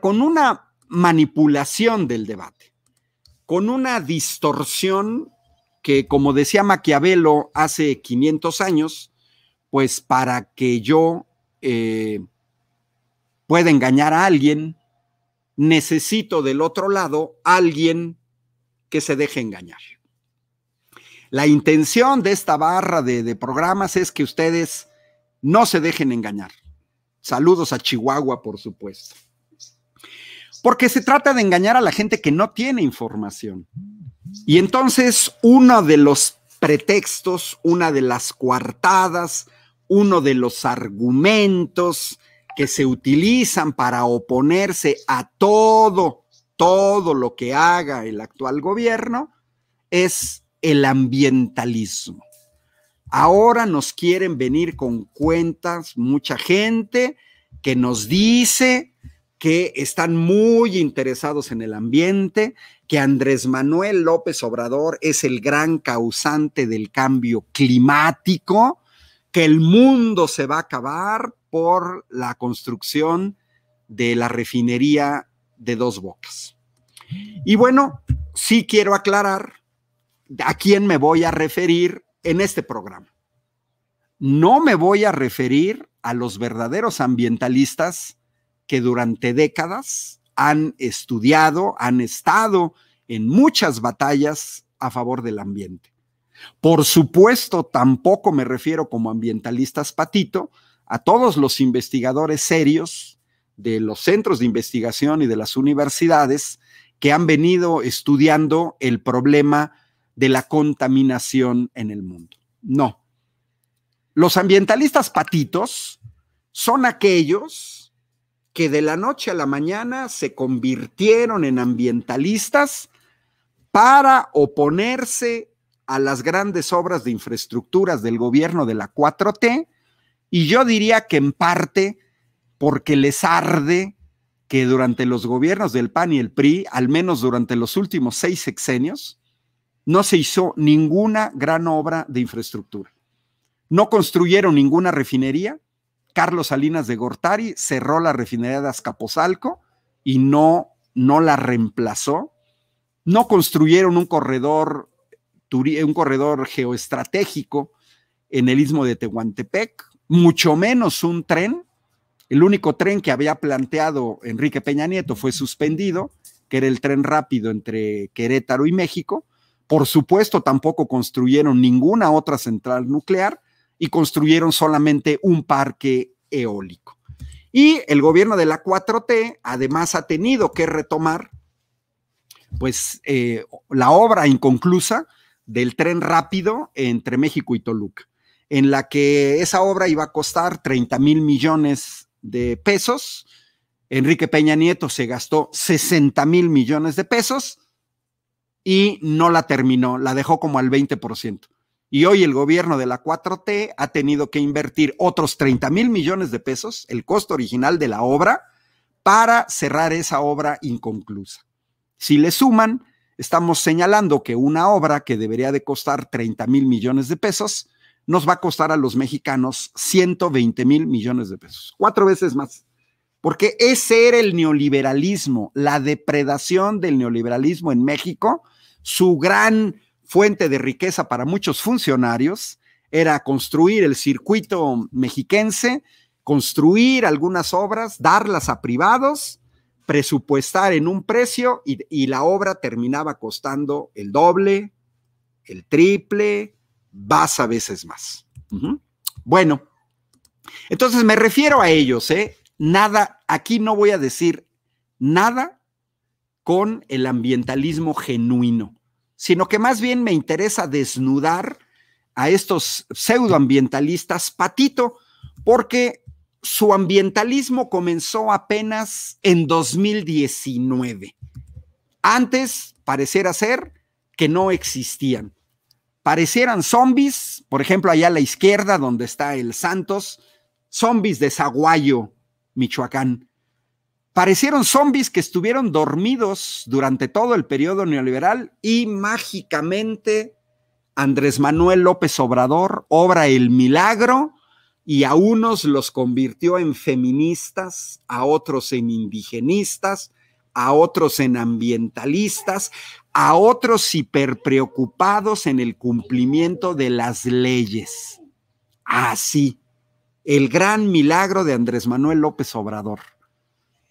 con una manipulación del debate, con una distorsión que, como decía Maquiavelo hace 500 años, pues para que yo eh, pueda engañar a alguien, necesito del otro lado alguien que se deje engañar. La intención de esta barra de programas es que ustedes no se dejen engañar. Saludos a Chihuahua, por supuesto porque se trata de engañar a la gente que no tiene información. Y entonces uno de los pretextos, una de las coartadas, uno de los argumentos que se utilizan para oponerse a todo, todo lo que haga el actual gobierno, es el ambientalismo. Ahora nos quieren venir con cuentas mucha gente que nos dice que están muy interesados en el ambiente, que Andrés Manuel López Obrador es el gran causante del cambio climático, que el mundo se va a acabar por la construcción de la refinería de dos bocas. Y bueno, sí quiero aclarar a quién me voy a referir en este programa. No me voy a referir a los verdaderos ambientalistas que durante décadas han estudiado, han estado en muchas batallas a favor del ambiente. Por supuesto, tampoco me refiero como ambientalistas patito a todos los investigadores serios de los centros de investigación y de las universidades que han venido estudiando el problema de la contaminación en el mundo. No. Los ambientalistas patitos son aquellos que de la noche a la mañana se convirtieron en ambientalistas para oponerse a las grandes obras de infraestructuras del gobierno de la 4T y yo diría que en parte porque les arde que durante los gobiernos del PAN y el PRI, al menos durante los últimos seis sexenios, no se hizo ninguna gran obra de infraestructura. No construyeron ninguna refinería, Carlos Salinas de Gortari cerró la refinería de Azcapozalco y no, no la reemplazó. No construyeron un corredor, un corredor geoestratégico en el istmo de Tehuantepec, mucho menos un tren. El único tren que había planteado Enrique Peña Nieto fue suspendido, que era el tren rápido entre Querétaro y México. Por supuesto, tampoco construyeron ninguna otra central nuclear y construyeron solamente un parque eólico. Y el gobierno de la 4T además ha tenido que retomar pues eh, la obra inconclusa del tren rápido entre México y Toluca, en la que esa obra iba a costar 30 mil millones de pesos. Enrique Peña Nieto se gastó 60 mil millones de pesos y no la terminó, la dejó como al 20%. Y hoy el gobierno de la 4T ha tenido que invertir otros 30 mil millones de pesos, el costo original de la obra, para cerrar esa obra inconclusa. Si le suman, estamos señalando que una obra que debería de costar 30 mil millones de pesos, nos va a costar a los mexicanos 120 mil millones de pesos, cuatro veces más. Porque ese era el neoliberalismo, la depredación del neoliberalismo en México, su gran fuente de riqueza para muchos funcionarios, era construir el circuito mexiquense, construir algunas obras, darlas a privados, presupuestar en un precio y, la obra terminaba costando el doble, el triple, vas a veces más. Bueno, entonces me refiero a ellos, ¿eh? Nada, aquí no voy a decir nada con el ambientalismo genuino sino que más bien me interesa desnudar a estos pseudoambientalistas patito, porque su ambientalismo comenzó apenas en 2019. Antes pareciera ser que no existían. Parecieran zombies, por ejemplo, allá a la izquierda donde está el Santos, zombies de Zaguayo, Michoacán parecieron zombis que estuvieron dormidos durante todo el periodo neoliberal y mágicamente Andrés Manuel López Obrador obra el milagro y a unos los convirtió en feministas, a otros en indigenistas, a otros en ambientalistas, a otros hiperpreocupados en el cumplimiento de las leyes. Así, el gran milagro de Andrés Manuel López Obrador.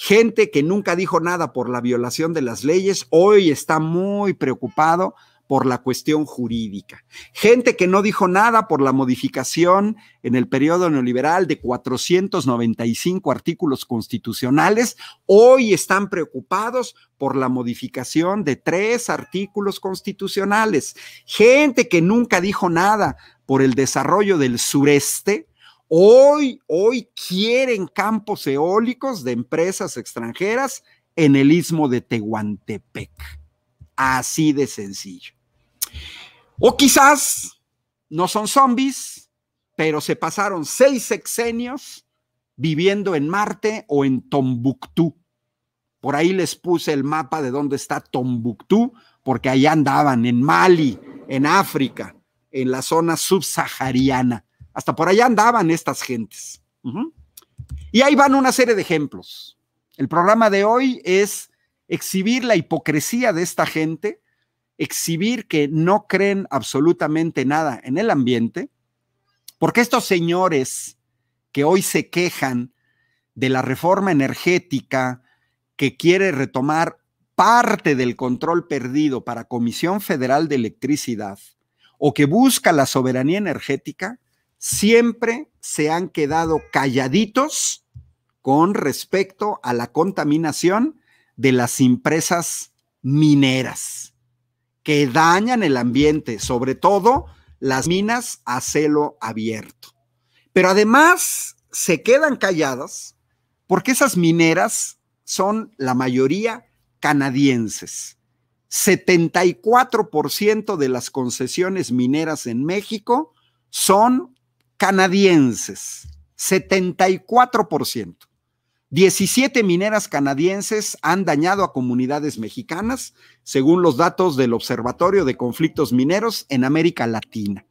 Gente que nunca dijo nada por la violación de las leyes, hoy está muy preocupado por la cuestión jurídica. Gente que no dijo nada por la modificación en el periodo neoliberal de 495 artículos constitucionales, hoy están preocupados por la modificación de tres artículos constitucionales. Gente que nunca dijo nada por el desarrollo del sureste, Hoy, hoy quieren campos eólicos de empresas extranjeras en el istmo de Tehuantepec. Así de sencillo. O quizás no son zombies, pero se pasaron seis sexenios viviendo en Marte o en Tombuctú. Por ahí les puse el mapa de dónde está Tombuctú, porque allá andaban, en Mali, en África, en la zona subsahariana. Hasta por allá andaban estas gentes. Y ahí van una serie de ejemplos. El programa de hoy es exhibir la hipocresía de esta gente, exhibir que no creen absolutamente nada en el ambiente, porque estos señores que hoy se quejan de la reforma energética que quiere retomar parte del control perdido para Comisión Federal de Electricidad o que busca la soberanía energética, siempre se han quedado calladitos con respecto a la contaminación de las empresas mineras que dañan el ambiente, sobre todo las minas a celo abierto. Pero además se quedan calladas porque esas mineras son la mayoría canadienses. 74% de las concesiones mineras en México son canadienses, 74%. 17 mineras canadienses han dañado a comunidades mexicanas, según los datos del Observatorio de Conflictos Mineros en América Latina.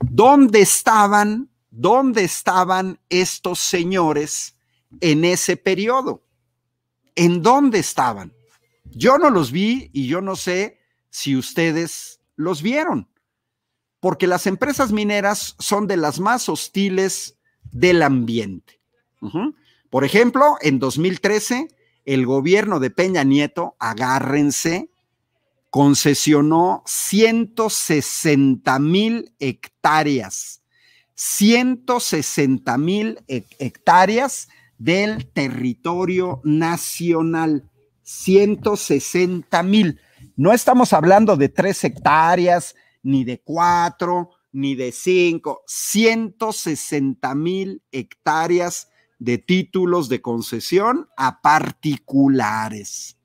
¿Dónde estaban, dónde estaban estos señores en ese periodo? ¿En dónde estaban? Yo no los vi y yo no sé si ustedes los vieron porque las empresas mineras son de las más hostiles del ambiente. Por ejemplo, en 2013, el gobierno de Peña Nieto, agárrense, concesionó 160 mil hectáreas, 160 mil hectáreas del territorio nacional, 160 mil. No estamos hablando de tres hectáreas, ni de cuatro ni de 5, 160 mil hectáreas de títulos de concesión a particulares.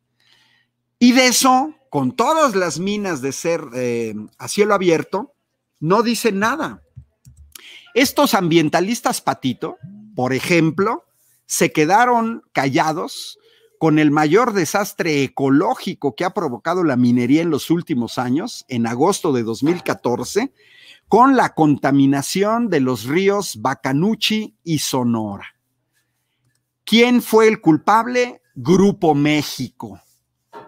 Y de eso, con todas las minas de ser eh, a cielo abierto, no dicen nada. Estos ambientalistas patito, por ejemplo, se quedaron callados con el mayor desastre ecológico que ha provocado la minería en los últimos años, en agosto de 2014, con la contaminación de los ríos Bacanuchi y Sonora. ¿Quién fue el culpable? Grupo México.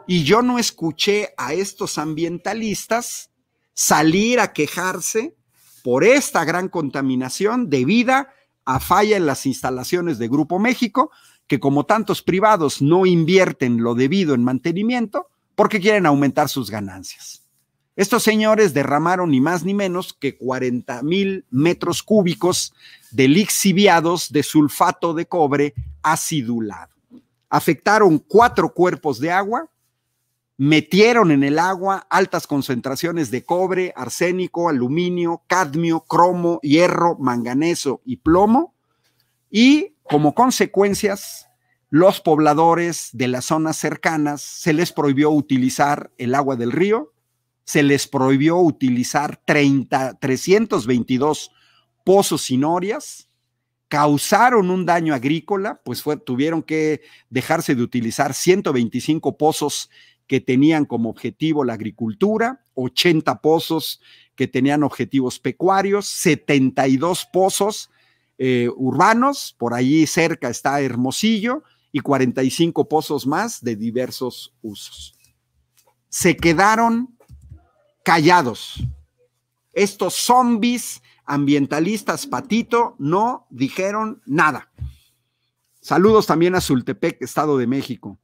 Y yo no escuché a estos ambientalistas salir a quejarse por esta gran contaminación debida a falla en las instalaciones de Grupo México, que como tantos privados no invierten lo debido en mantenimiento porque quieren aumentar sus ganancias. Estos señores derramaron ni más ni menos que 40 mil metros cúbicos de lixiviados de sulfato de cobre acidulado. Afectaron cuatro cuerpos de agua, metieron en el agua altas concentraciones de cobre, arsénico, aluminio, cadmio, cromo, hierro, manganeso y plomo, y como consecuencias, los pobladores de las zonas cercanas se les prohibió utilizar el agua del río, se les prohibió utilizar 30, 322 pozos y norias, causaron un daño agrícola, pues tuvieron que dejarse de utilizar 125 pozos que tenían como objetivo la agricultura, 80 pozos que tenían objetivos pecuarios, 72 pozos eh, urbanos, por allí cerca está Hermosillo, y 45 pozos más de diversos usos. Se quedaron callados. Estos zombies ambientalistas patito no dijeron nada. Saludos también a Zultepec, Estado de México.